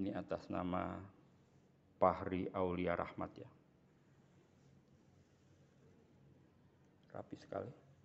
ini atas nama Pahri Aulia Rahmat ya. Rapi sekali.